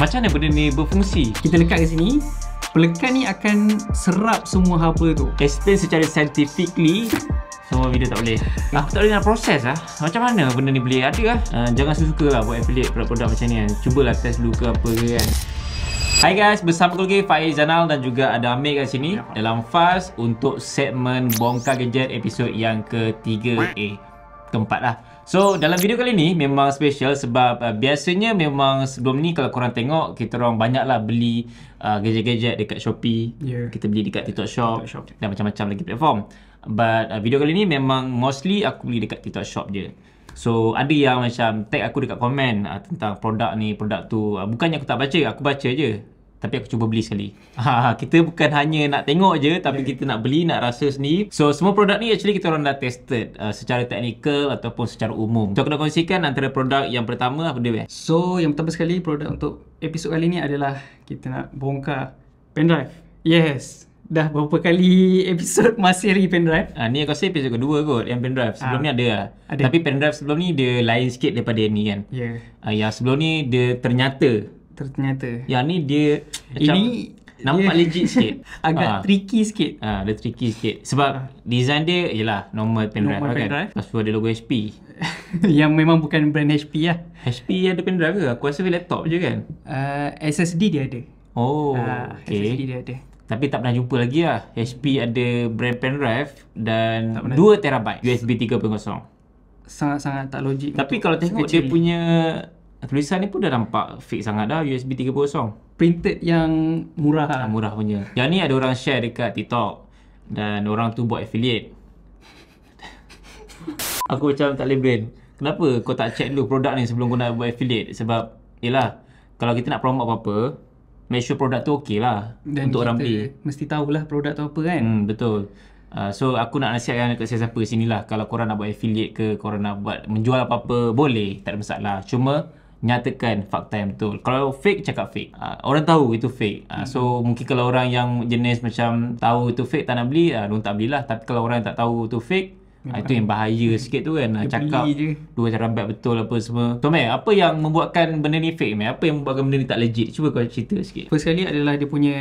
Macam mana benda ni berfungsi? Kita lekat ke sini Pelekat ni akan serap semua hapa tu Explain secara scientifically Semua so, video tak boleh Aku tak boleh nak proses lah Macam mana benda ni boleh ada lah uh, Jangan suka lah buat affiliate produk-produk macam ni kan Cubalah test dulu ke apa ke kan Hai guys, bersama aku lagi Faiz Zanal dan juga ada Amir kat sini ya. Dalam fast untuk segmen bongkar gadget episod yang ketiga Eh, keempat lah So dalam video kali ni memang special sebab uh, biasanya memang sebelum ni kalau korang tengok kita orang banyaklah beli uh, gadget-gadget uh, dekat Shopee. Yeah. Kita beli dekat TikTok Shop, TikTok Shop. dan macam-macam lagi platform. But uh, video kali ni memang mostly aku beli dekat TikTok Shop je. So ada yang macam tag aku dekat komen uh, tentang produk ni, produk tu. Uh, bukannya aku tak baca, aku baca je tapi aku cuba beli sekali. Ha, kita bukan hanya nak tengok je tapi yeah. Ya. kita nak beli, nak rasa sendiri. So semua produk ni actually kita orang dah tested uh, secara teknikal ataupun secara umum. So aku nak kongsikan antara produk yang pertama apa dia? So yang pertama sekali produk untuk episod kali ni adalah kita nak bongkar pendrive. Yes. Dah berapa kali episod masih lagi pendrive? Ah ni aku rasa episod kedua kot yang pendrive. Sebelum ha, ni ada lah. Ada. Tapi pendrive sebelum ni dia lain sikit daripada yang ni kan. Ya. Yeah. Ha, yang sebelum ni dia ternyata ternyata. Yang ni dia macam ini nampak yeah. legit sikit. Agak ha. tricky sikit. Ah, ha, dia tricky sikit. Sebab ha. design dia ialah normal pendrive normal lah kan. Pas tu ada logo HP. yang memang bukan brand HP lah. HP yang ada pendrive ke? Aku rasa laptop je kan. Uh, SSD dia ada. Oh, ha, ah, okay. SSD dia ada. Tapi tak pernah jumpa lagi lah. HP ada brand pen drive dan 2 terabyte USB 3.0. Sangat-sangat tak logik. Tapi kalau tengok dia punya tulisan ni pun dah nampak fake sangat dah USB 3.0 printed yang murah lah. murah punya yang ni ada orang share dekat TikTok dan orang tu buat affiliate aku macam tak boleh brain kenapa kau tak check dulu produk ni sebelum kau nak buat affiliate sebab yelah kalau kita nak promote apa-apa make sure produk tu okey lah dan untuk orang beli mesti tahu lah produk tu apa kan hmm, betul Uh, so aku nak nasihatkan dekat siapa-siapa sinilah kalau korang nak buat affiliate ke korang nak buat menjual apa-apa boleh tak ada masalah cuma nyatakan fakta yang betul. Kalau fake, cakap fake. Uh, orang tahu itu fake. Uh, so, mm-hmm. mungkin kalau orang yang jenis macam tahu itu fake, tak nak beli, uh, tak belilah. Tapi kalau orang tak tahu itu fake, Ah, itu yang bahaya sikit tu kan. Ah, dia cakap je. dua cara bet betul apa semua. So eh, apa yang membuatkan benda ni fake meh? Apa yang membuatkan benda ni tak legit? Cuba kau cerita sikit. First sekali adalah dia punya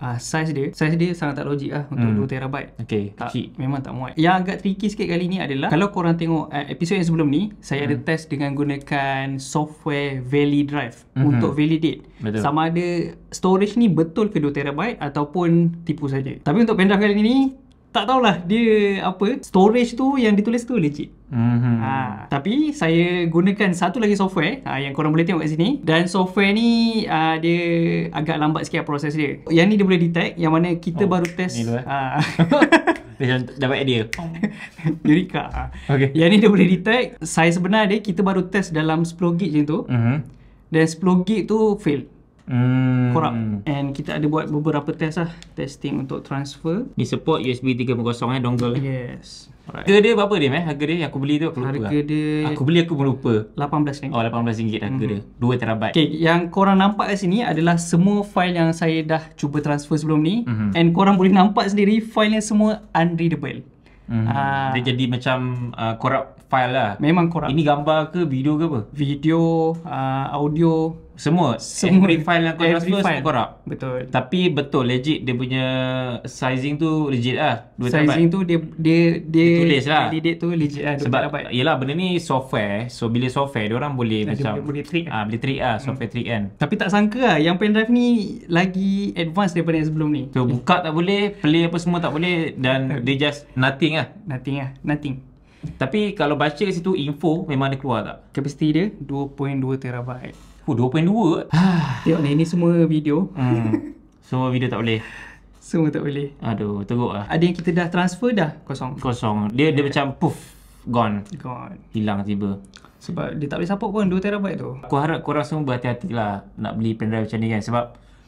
uh, size dia. Size dia sangat tak logik lah untuk hmm. 2 terabyte. Okay, tak, kecil. Memang tak muat. Yang agak tricky sikit kali ni adalah kalau korang tengok uh, ah, episod yang sebelum ni, saya hmm. ada test dengan gunakan software Valley Drive hmm. untuk validate. Betul. Sama ada storage ni betul ke 2 terabyte ataupun tipu saja. Tapi untuk pendrive kali ni, tak tahulah dia apa storage tu yang ditulis tu legit. Mm-hmm. Ha, tapi saya gunakan satu lagi software ha, yang korang boleh tengok kat sini dan software ni ha, dia agak lambat sikit proses dia. Yang ni dia boleh detect yang mana kita oh, baru test. Ni eh. ha. dapat idea. Eureka. Ha. Okay. Yang ni dia boleh detect saya sebenarnya dia kita baru test dalam 10 gig je tu. Mm-hmm. Dan 10 gig tu fail. Hmm. Korap And kita ada buat beberapa test lah Testing untuk transfer Ni support USB 3.0 eh dongle eh Yes Harga dia berapa dia meh? Harga dia yang aku beli tu aku lupa Harga dia Aku beli aku pun lupa RM18 Oh RM18 harga mm-hmm. dia 2TB Okay yang korang nampak kat sini adalah semua file yang saya dah cuba transfer sebelum ni mm-hmm. And korang boleh nampak sendiri file ni semua unreadable mm-hmm. uh, Dia jadi macam uh, korap file lah. Memang korang. Ini gambar ke video ke apa? Video, uh, audio. Semua? Semua. Every file yang kau transfer semua korang? Betul. Tapi betul, legit dia punya sizing tu legit lah. Dua sizing tempat. tu dia, dia, dia, Ditulis lah. dia tu legit lah. Sebab, dapat. yelah benda ni software. So bila software, dia orang boleh nah, macam. boleh, trick. Ah, boleh trick lah, hmm. software hmm. trick kan. Tapi tak sangka lah, yang pendrive ni lagi advance daripada yang sebelum ni. So buka tak boleh, play apa semua tak boleh dan dia just nothing lah. Nothing lah, nothing. Tapi kalau baca kat situ info memang ada keluar tak? Kapasiti dia 2.2 terabyte. Oh 2.2? Tengok ni, ini semua video. Hmm. Semua video tak boleh. Semua tak boleh. Aduh, teruk lah. Ada yang kita dah transfer dah kosong. Kosong. Dia yeah. dia eh. macam poof, gone. Gone. Hilang tiba. Sebab dia tak boleh support pun 2 terabyte tu. Aku harap korang semua berhati hati lah nak beli pendrive macam ni kan. Sebab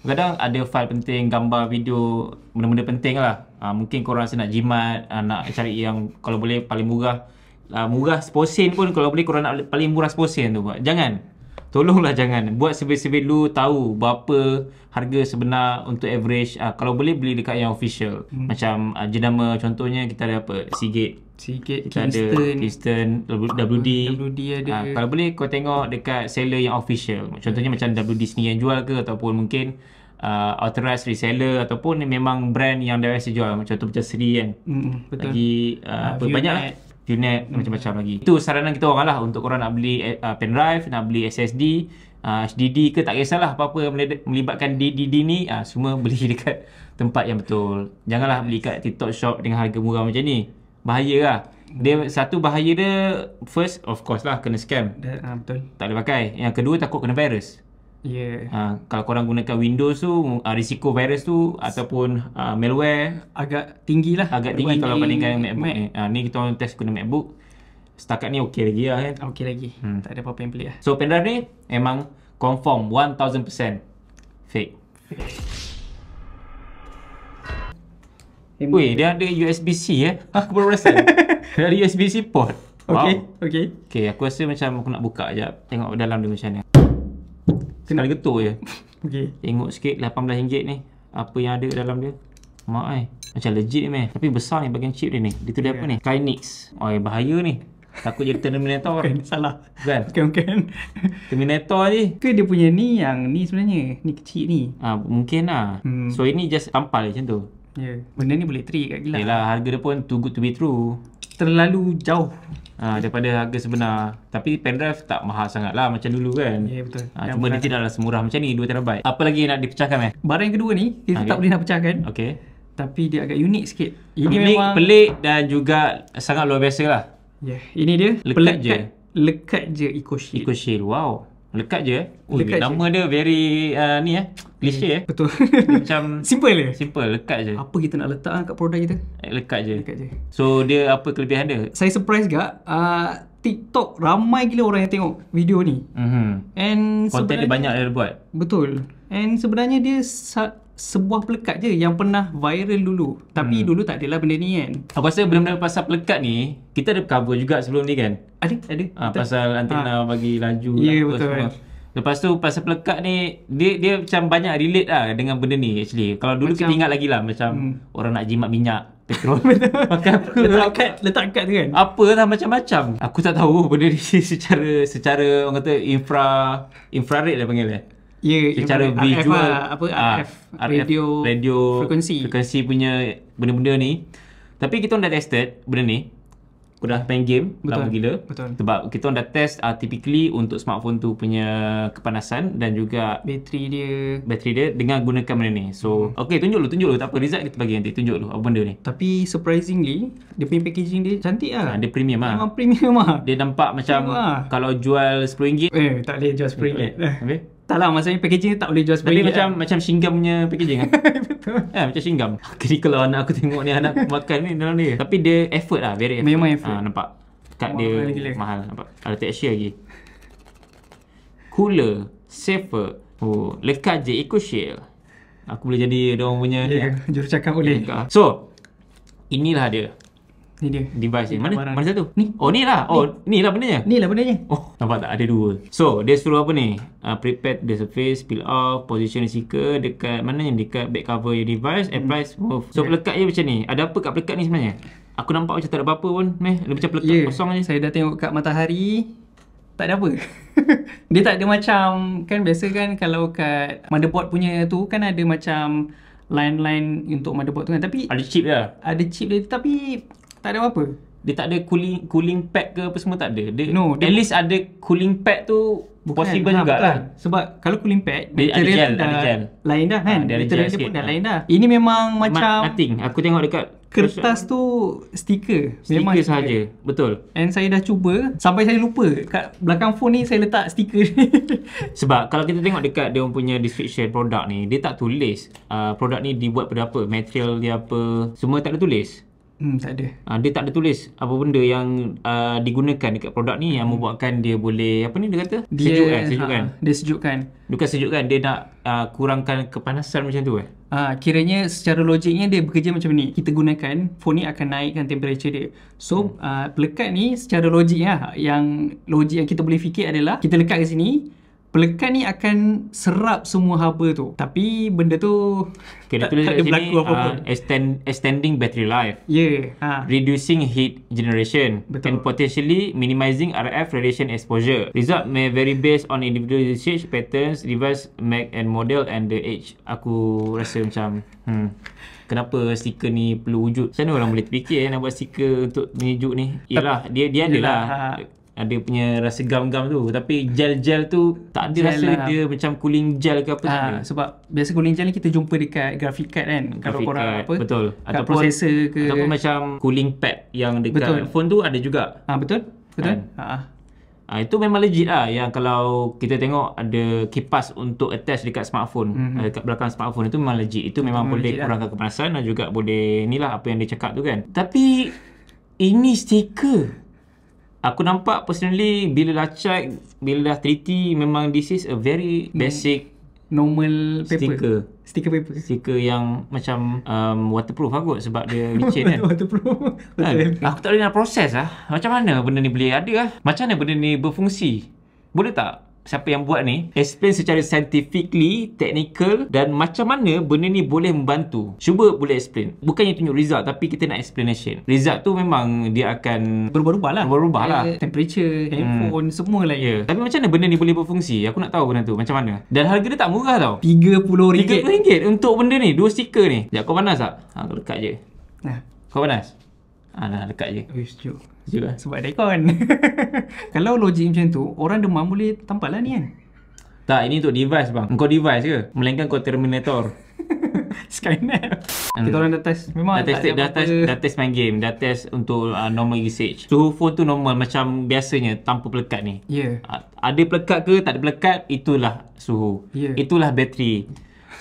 kadang ada file penting, gambar, video, benda-benda penting lah. Uh, mungkin korang rasa nak jimat, uh, nak cari yang kalau boleh paling murah. Uh, murah sposin pun kalau boleh korang nak paling murah sposin tu. Jangan. Tolonglah jangan. Buat survey-survey dulu tahu berapa harga sebenar untuk average. Uh, kalau boleh beli dekat yang official. Hmm. Macam uh, jenama contohnya kita ada apa? Seagate. Seagate, Kingston, ada WD. WD ada. Uh, kalau boleh kau tengok dekat seller yang official. Contohnya macam WD sini yang jual ke ataupun mungkin uh, authorized reseller ataupun memang brand yang dia rasa jual macam tu macam Sri kan mm, betul. lagi uh, uh, banyak lah mm. macam-macam lagi itu saranan kita orang lah untuk orang nak beli uh, pen drive nak beli SSD uh, HDD ke tak kisahlah apa-apa yang melibatkan DDD ni uh, semua beli dekat tempat yang betul janganlah beli kat TikTok shop dengan harga murah macam ni bahaya lah dia satu bahaya dia first of course lah kena scam. Dia, uh, betul. Tak boleh pakai. Yang kedua takut kena virus. Yeah. Uh, kalau korang gunakan Windows tu, uh, risiko virus tu ataupun uh, malware agak tinggi lah. Agak tinggi malware kalau bandingkan dengan MacBook. Mac. Uh, ni kita orang test guna MacBook. Setakat ni okey lagi lah kan. Okey lagi. Hmm. Tak ada apa-apa yang pelik lah. So pen ni memang confirm 1000% fake. fake. Wih, dia ada USB-C eh. Aku baru rasa. dia ada USB-C port. Wow. Okay, okay. Okay, aku rasa macam aku nak buka sekejap. Tengok dalam dia macam mana. Sekali Kena... getuh je. Okey. Tengok sikit RM18 ni. Apa yang ada dalam dia. Mak eh. Macam legit ni meh. Tapi besar ni bagian chip dia ni. Dia tu dia apa ni? Kynix. Oh eh, bahaya ni. Takut jadi Terminator. Bukan, salah. Bukan? Bukan, bukan. Terminator ni. Ke dia punya ni yang ni sebenarnya. Ni kecil ni. Ah mungkin lah. Hmm. So ini just tampal macam tu yeah. benda ni boleh trik, kat gila. Yalah, harga dia pun too good to be true. Terlalu jauh. Ha, daripada harga sebenar. Tapi pen drive tak mahal sangat lah macam dulu kan. Ya yeah, betul. Ha, cuma dia tidaklah semurah macam ni 2 terabyte. Apa lagi nak dipecahkan eh? Barang yang kedua ni, kita okay. tak boleh nak pecahkan. Okay. Tapi dia agak unik sikit. Ini pelik, memang... pelik dan juga sangat luar biasa lah. Ya, yeah. ini dia. Lekat pelekat, je. Lekat je Eco Shield. Eco Shield, wow. Lekat je eh. Ui, lekat nama je. dia very uh, ni eh. Cliche eh. Betul. macam simple je. Simple, lekat je. Apa kita nak letak ah, kat produk kita? Eh, lekat je. Lekat je. So dia apa kelebihan dia? Saya surprise gak uh, ah, TikTok ramai gila orang yang tengok video ni. Mhm. And Content sebenarnya dia banyak dia buat. Betul. And sebenarnya dia sebuah pelekat je yang pernah viral dulu tapi hmm. dulu tak adalah benda ni kan aku rasa benda-benda pasal pelekat ni kita ada cover juga sebelum ni kan ada ada ha, pasal antena ha. bagi laju ya yeah, betul semua. Lepas tu pasal pelekat ni dia dia macam banyak relate lah dengan benda ni actually. Kalau dulu macam, kita ingat lagi lah macam hmm. orang nak jimat minyak petrol. Maka letak kad, letak kad tu kan. Apa lah macam-macam. Aku tak tahu benda ni secara secara orang kata infra infrared lah panggil eh. Ya, secara yang visual RF, apa RF, lah, ah, RF radio, radio frequency frequency punya benda-benda ni. Tapi kita dah tested benda ni. Aku dah main game betul, lama gila. Betul. Sebab kita dah test uh, typically untuk smartphone tu punya kepanasan dan juga bateri dia. Bateri dia dengan gunakan benda ni. So, hmm. okey tunjuk dulu, tunjuk dulu. Tak apa, result kita bagi nanti. Tunjuk dulu apa benda ni. Tapi surprisingly, dia punya packaging dia cantik lah. ah. Ha, dia premium ah. Memang premium ah. Dia nampak macam ha. kalau jual RM10. Eh, tak boleh jual RM10. Okay. Okay. Tak lah maksudnya packaging tak boleh jual sebelah Tapi macam lah. macam singgam punya packaging kan? Betul ha, Macam singgam Jadi kalau anak aku tengok ni anak aku makan ni dalam dia Tapi dia effort lah very effort Memang effort ha, Nampak Kat dia gila. mahal nampak Ada texture lagi Cooler Safer oh, Lekat je eco shield Aku boleh jadi dia orang punya yeah, ya, Jurucakap boleh So Inilah dia Ni dia. Device ni. Mana? Mana satu? Ni. Oh, ni lah. Oh, ni lah benda Ni lah benda Oh, nampak tak? Ada dua. So, dia suruh apa ni? Uh, ah, prepare the surface, peel off, position the seeker dekat mana yang dekat back cover your device, hmm. apply smooth. So, yeah. pelekat dia macam ni. Ada apa kat pelekat ni sebenarnya? Aku nampak macam tak ada apa-apa pun. Meh, dia macam pelekat yeah. kosong je. Saya dah tengok kat matahari. Tak ada apa. dia tak ada macam, kan biasa kan kalau kat motherboard punya tu kan ada macam line-line untuk motherboard tu kan tapi ada chip dia ada chip dia tapi tak ada apa-apa. Dia tak ada cooling cooling pad ke apa semua tak ada. Dia, no, at least ada cooling pad tu bukan, possible nah, ha, juga. Bukan. Kan? Sebab kalau cooling pad dia material ada gel, ada gel. lain dah ha, kan. Ha, dia dia pun dah ha. lain dah. Ini memang Ma- macam nothing. Aku tengok dekat kertas tu stiker. Stiker saja. Betul. And saya dah cuba sampai saya lupa kat belakang phone ni saya letak stiker ni. Sebab kalau kita tengok dekat dia punya description produk ni, dia tak tulis uh, produk ni dibuat pada apa, material dia apa, semua tak ada tulis. Hmm, tak ada. Ha, dia tak ada tulis apa benda yang uh, digunakan dekat produk ni yang hmm. membuatkan dia boleh apa ni dia kata? Dia, sejuk kan, eh, sejuk kan. Ha, dia sejukkan. Bukan sejukkan, dia nak uh, kurangkan kepanasan macam tu eh. Ha, kiranya secara logiknya dia bekerja macam ni. Kita gunakan phone ni akan naikkan temperature dia. So, hmm. uh, pelekat ni secara logiknya yang logik yang kita boleh fikir adalah kita lekat ke sini, pelekat ni akan serap semua haba tu. Tapi benda tu okay, tak, tak ada berlaku apa-apa. Uh, extend, extending battery life. Ya. Yeah. Ha. Reducing heat generation. Betul. And potentially minimizing RF radiation exposure. Result may vary based on individual usage patterns, device, make and model and the age. Aku rasa macam... Hmm. Kenapa stiker ni perlu wujud? Macam mana orang boleh terfikir eh, nak buat stiker untuk menyejuk ni? Yalah, dia dia adalah. Ha ada punya rasa gam-gam tu tapi gel-gel tu tak ada rasa lah. dia macam cooling gel ke apa ha, sebab biasa cooling gel ni kita jumpa dekat graphic card kan kalau korang apa betul Atau ataupun processor ke ataupun macam cooling pad yang dekat betul. phone tu ada juga ha, betul betul ha. Ha, itu memang legit lah yang kalau kita tengok ada kipas untuk attach dekat smartphone mm-hmm. dekat belakang smartphone itu memang legit itu memang, memang boleh lah. kurangkan lah. kepanasan dan juga boleh ni lah apa yang dia cakap tu kan tapi ini stiker aku nampak personally bila dah check bila dah 3T memang this is a very basic normal paper sticker sticker paper sticker yang macam um, waterproof lah kot sebab dia licin kan waterproof nah, kan? aku tak boleh nak proses lah macam mana benda ni boleh ada lah macam mana benda ni berfungsi boleh tak siapa yang buat ni explain secara scientifically technical dan macam mana benda ni boleh membantu cuba boleh explain bukannya tunjuk result tapi kita nak explanation result tu memang dia akan berubah-ubah lah berubah-ubah lah uh, temperature handphone hmm. semua lah ya yeah. tapi macam mana benda ni boleh berfungsi aku nak tahu benda tu macam mana dan harga dia tak murah tau RM30 RM30 untuk benda ni dua stiker ni sekejap kau panas tak ha, aku dekat je nah. kau panas Alah, lekat je. Wih, sejuk. Sejuk lah. Sebab ada aircon. Kalau logik macam tu, orang demam boleh tampal lah ni kan? Tak, ini untuk device bang. Kau device ke? Melainkan kau Terminator. Skynet. Hmm. Kita orang dah test. Memang dah test, tak dah, test, dah test main game. Dah test untuk uh, normal usage. Suhu so, phone tu normal macam biasanya tanpa pelekat ni. Ya. Yeah. Uh, ada pelekat ke tak ada pelekat, itulah suhu. Yeah. Itulah bateri.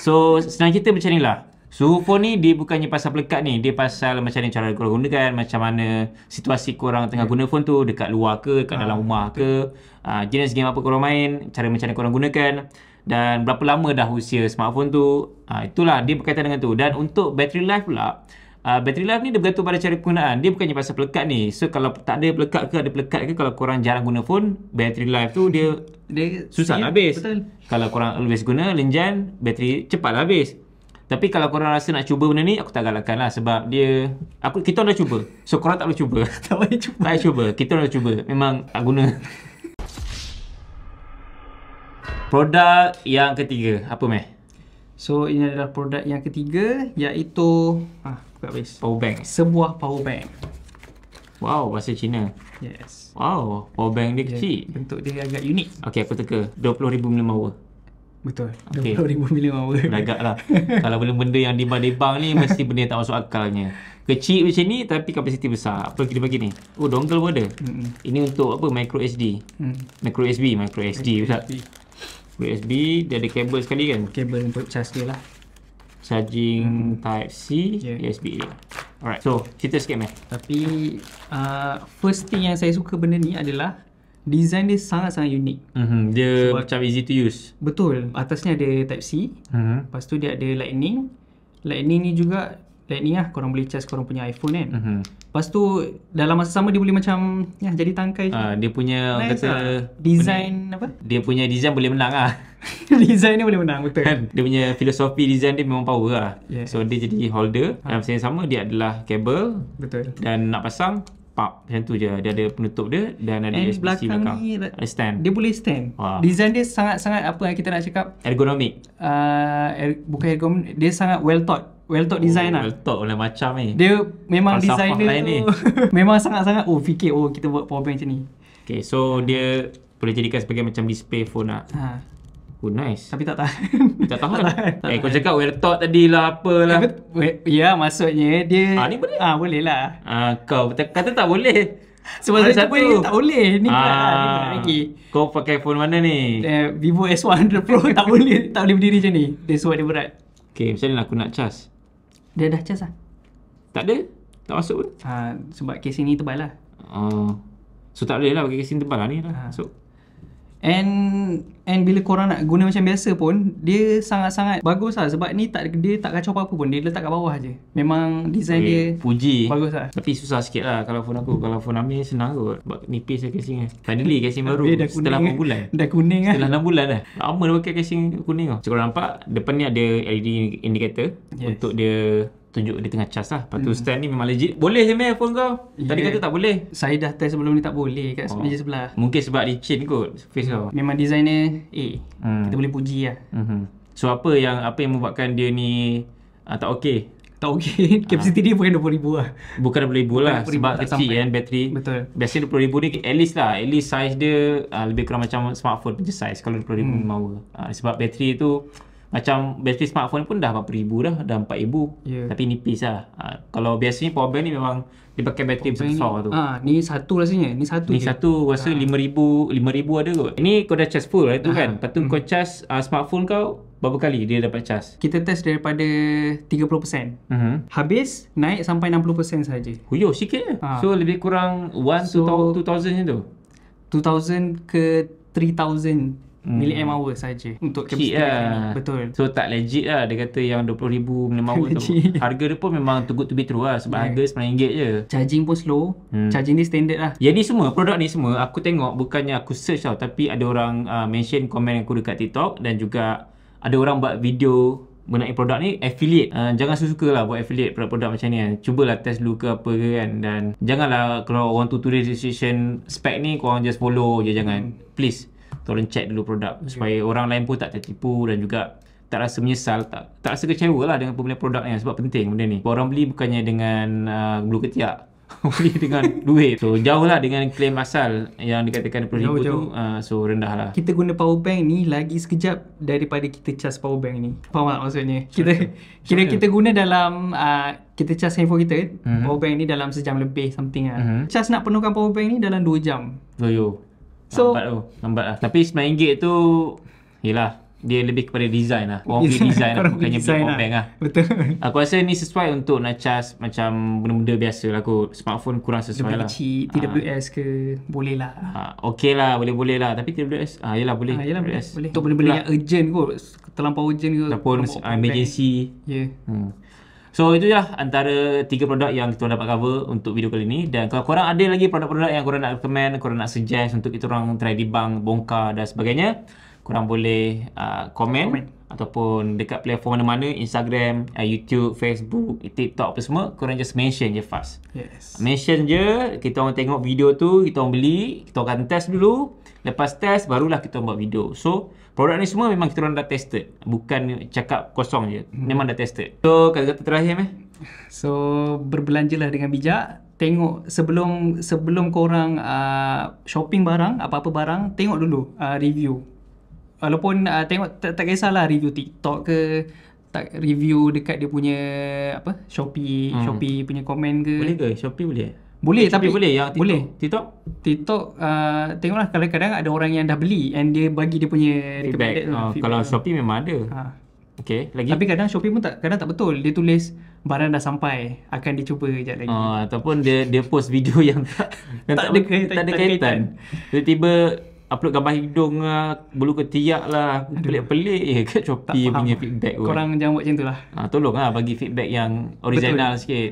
So, senang cerita macam ni lah. Suhu phone ni dia bukannya pasal pelekat ni. Dia pasal macam ni cara korang gunakan. Macam mana situasi korang tengah ya. guna phone tu. Dekat luar ke, dekat ah, dalam rumah ke. Uh, jenis game apa korang main. Cara macam mana korang gunakan. Dan berapa lama dah usia smartphone tu. Uh, itulah dia berkaitan dengan tu. Dan untuk battery life pula. Uh, battery life ni dia bergantung pada cara penggunaan. Dia bukannya pasal pelekat ni. So kalau tak ada pelekat ke ada pelekat ke kalau korang jarang guna phone, battery life tu dia dia susah habis. Betul. Kalau korang always guna lenjan, bateri cepat habis. Tapi kalau korang rasa nak cuba benda ni, aku tak galakkan lah sebab dia aku kita dah cuba. So korang tak perlu cuba. tak payah cuba. Tak payah cuba. Kita dah cuba. Memang tak guna. produk yang ketiga. Apa meh? So ini adalah produk yang ketiga iaitu ah buka habis. Power bank. Sebuah power bank. Wow, bahasa Cina. Yes. Wow, power bank dia kecil. Bentuk dia agak unik. Okay, aku teka. 20,000 mAh. Betul. RM20,000 okay. Beragak lah. Kalau benda benda yang dibang-dibang ni, mesti benda tak masuk akalnya. Kecil macam ni, tapi kapasiti besar. Apa kita bagi ni? Oh, dongle pun ada. Mm-mm. Ini untuk apa? Micro SD. Mm. Micro USB. Micro SD. Micro USB. Dia ada kabel sekali kan? Kabel untuk charge dia lah. Charging mm. type C, yeah. USB. Alright, so cerita sikit meh. Tapi, uh, first thing yang saya suka benda ni adalah design dia sangat-sangat unik. Mm-hmm. Dia Sebab macam easy to use. Betul. Atasnya ada type C. Mm-hmm. Lepas tu dia ada lightning. Lightning ni juga lightning lah korang boleh charge korang punya iPhone kan. Mm-hmm. Lepas tu dalam masa sama dia boleh macam ya, jadi tangkai. Uh, dia punya nice kata lah. design punya, apa? Dia punya design boleh menang lah. design ni boleh menang betul. Kan? Dia punya filosofi design dia memang power lah. Yeah. So dia jadi holder. Ha. Dalam masa yang sama dia adalah kabel. Betul. Dan nak pasang pak macam tu je dia ada penutup dia dan ada And belakang, belakang ni ada stand dia boleh stand wow. design dia sangat-sangat apa yang kita nak cakap ergonomik uh, er, bukan ergonomik dia sangat well thought Well thought design oh, lah Well thought oleh macam ni eh. Dia memang Pasal dia tu Memang sangat-sangat Oh fikir oh kita buat power bank macam ni Okay so dia Boleh jadikan sebagai macam display phone lah ha. Oh nice Tapi tak tahan Tak tahu lah. eh, kau cakap well taught tadi lah, apalah. Eh, ya, maksudnya dia... Ha, ni boleh? Ha, ah, boleh lah. Ha, ah, kau kata tak boleh. Sebab tak boleh. tak boleh. Ni ha, lagi. Kau pakai phone mana ni? Uh, Vivo S100 Pro tak boleh. Tak boleh berdiri macam ni. That's why dia berat. Okay, macam mana aku nak charge? Dia dah charge lah. Tak ada? Tak masuk pun? Ha, sebab casing ni tebal lah. Oh. Uh, so tak boleh lah Bagi casing tebal lah ni lah. Ha. So, And and bila korang nak guna macam biasa pun Dia sangat-sangat bagus lah Sebab ni tak dia tak kacau apa-apa pun Dia letak kat bawah je Memang design okay. dia Puji Bagus lah Tapi susah sikit lah kalau phone aku Kalau phone Amir senang kot Sebab nipis lah casing lah Finally casing baru Setelah kuning, 6 bulan Dah kuning lah Setelah 6 bulan lah Lama dah pakai casing kuning tau Macam korang nampak Depan ni ada LED indicator yes. Untuk dia tunjuk di tengah charge lah. Lepas tu hmm. stand ni memang legit. Boleh je phone kau? Yeah. Tadi ya. kata tak boleh. Saya dah test sebelum ni tak boleh kat oh. meja sebelah. Mungkin sebab licin kot face kau. Memang design dia A. Hmm. Kita boleh puji lah. Hmm. So apa yang apa yang membuatkan dia ni uh, tak okey? Tak okey. capacity dia bukan 20,000 lah. Bukan 20,000 lah. Bukan 20,000 sebab kecil kan bateri. Betul. Biasanya 20,000 ni at least lah. At least size dia uh, lebih kurang macam smartphone punya size. Kalau 20,000 hmm. mahu. Uh, ah, sebab bateri tu macam bateri smartphone pun dah ribu dah dah 4000 yeah. tapi nipis lah ha, kalau biasanya power bank ni memang dipakai bateri power besar ni, tu ha, ni satu rasanya ni satu ni je. satu rasa ha. ribu, lima ribu ada kot ini kau dah charge full lah tu ha. kan lepas tu hmm. kau charge uh, smartphone kau berapa kali dia dapat charge. Kita test daripada 30%. Mhm. Uh-huh. Habis naik sampai 60% saja. Huyo sikit je. Ha. So lebih kurang 1 so, to 2000 je tu. 2000 ke 3000 Million hmm. hour saja Untuk cheap lah. ni Betul So tak legit lah Dia kata yang RM20,000 Million hour tu Harga dia pun memang Too good to be true lah Sebab yeah. harga RM9 je Charging pun slow hmm. Charging ni standard lah Jadi semua Produk ni semua Aku tengok Bukannya aku search tau Tapi ada orang uh, Mention komen aku Dekat TikTok Dan juga Ada orang buat video mengenai produk ni affiliate uh, jangan susuka lah buat affiliate produk-produk macam ni kan lah test dulu ke apa ke kan dan janganlah kalau orang tu tutorial description spec ni korang just follow je jangan hmm. please tolong check dulu produk okay. Ya. supaya orang lain pun tak tertipu dan juga tak rasa menyesal tak tak rasa kecewa lah dengan pembelian produk ni sebab penting benda ni orang beli bukannya dengan uh, glue ketiak beli dengan duit so jauh lah dengan claim asal yang dikatakan RM10,000 tu uh, so rendah lah kita guna power bank ni lagi sekejap daripada kita charge power bank ni faham tak maksudnya kita sure. kira sure. kita guna dalam uh, kita charge handphone kita mm-hmm. power bank ni dalam sejam lebih something lah mm-hmm. charge nak penuhkan power bank ni dalam 2 jam so, oh, yo. So, lambat tu, lambat lah. Tapi RM9 tu, yelah, dia lebih kepada design lah. Orang pergi design, lah, bukannya beli power bank lah. Betul. Aku rasa ni sesuai untuk nak charge macam benda-benda biasa lah kot. Smartphone kurang sesuai lah. Cheap, ah. ha. TWS ke, boleh lah. Ah, okay lah, boleh-boleh lah. Tapi TWS, ha, ah, yelah boleh. yelah TWS. boleh. Untuk benda-benda yang urgent kot. Terlampau urgent ke. Ataupun emergency. Ya. Hmm. So itu lah antara tiga produk yang kita dapat cover untuk video kali ni dan kalau korang ada lagi produk-produk yang korang nak recommend, korang nak suggest untuk kita orang try di bank bongkar dan sebagainya, korang boleh uh, komen ataupun dekat platform mana-mana Instagram, uh, YouTube, Facebook, TikTok apa semua, korang just mention je fast. Yes. Mention je, kita orang tengok video tu, kita orang beli, kita akan test dulu. Lepas test barulah kita buat video. So Produk ni semua memang kita orang dah tested. Bukan cakap kosong je. Hmm. Memang dah tested. So, kata-kata terakhir meh. So, berbelanjalah dengan bijak. Tengok sebelum sebelum korang uh, shopping barang, apa-apa barang, tengok dulu uh, review. Walaupun uh, tengok tak, tak kisahlah review TikTok ke tak review dekat dia punya apa Shopee hmm. Shopee punya komen ke boleh ke Shopee boleh boleh tapi boleh ya TikTok. Boleh. TikTok TikTok uh, tengoklah kadang-kadang ada orang yang dah beli and dia bagi dia punya feedback. Uh, feedback. Kalau Shopee memang ada. Ha. Okay, lagi. Tapi kadang Shopee pun tak kadang tak betul. Dia tulis barang dah sampai, akan dicuba kejap lagi. Oh, ataupun dia dia post video yang tak yang tak, tak, ada, tak, tak ada kaitan. Tiba-tiba upload gambar hidung lah, bulu ketiak lah, pelik-pelik je eh, ke Chopee tak punya feedback pun. Korang jangan buat macam tu lah. Ha, tolong lah bagi feedback yang original Betul. sikit.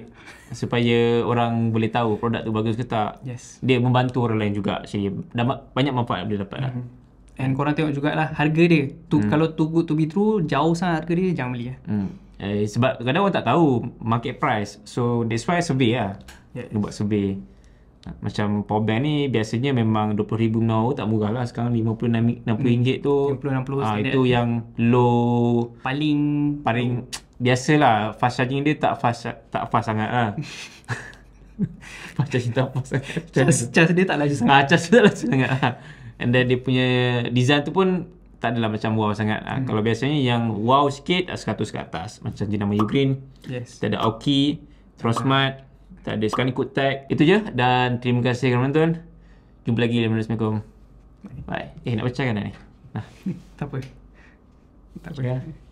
Supaya orang boleh tahu produk tu bagus ke tak. Yes. Dia membantu orang lain juga. Jadi, banyak manfaat yang boleh dapat lah. Mm-hmm. And korang tengok juga lah harga dia. Tu, mm. Kalau too good to be true, jauh sangat harga dia, jangan beli lah. Mm. Eh, sebab kadang-kadang orang tak tahu market price. So, that's why survey lah. Yes. buat survey. Macam power bank ni biasanya memang RM20,000 no, tak murah lah sekarang RM56 hmm. tu rm 50 uh, Itu yang low Paling Paling Biasalah fast charging dia tak fast tak fast sangat lah Macam tak apa sangat Charge dia tak laju sangat ah, Charge dia tak laju sangat lah. And then dia punya design tu pun tak adalah macam wow sangat lah. hmm. ha. Kalau biasanya yang wow sikit 100 ke atas Macam jenama Ugreen yes. Kita ada Aoki Trosmart tak ada. Sekarang ikut tag. Itu je. Dan terima kasih kerana menonton. Jumpa lagi. Assalamualaikum. Bye. Eh, nak baca kan ni? Nah. tak apa. Tak apa. Ya.